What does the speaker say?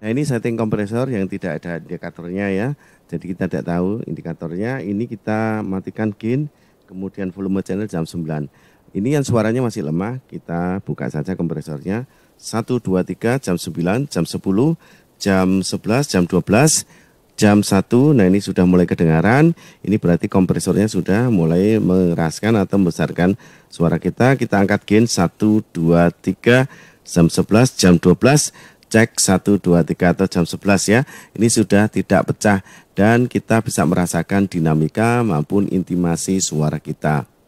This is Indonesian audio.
Nah ini setting kompresor yang tidak ada indikatornya ya. Jadi kita tidak tahu indikatornya. Ini kita matikan gain, kemudian volume channel jam 9. Ini yang suaranya masih lemah, kita buka saja kompresornya. 1, 2, 3, jam 9, jam 10, jam 11, jam 12, jam 1. Nah ini sudah mulai kedengaran, ini berarti kompresornya sudah mulai mengeraskan atau membesarkan suara kita. Kita angkat gain 1, 2, 3, jam 11, jam 12, cek 1, 2, 3 atau jam 11 ya. Ini sudah tidak pecah dan kita bisa merasakan dinamika maupun intimasi suara kita.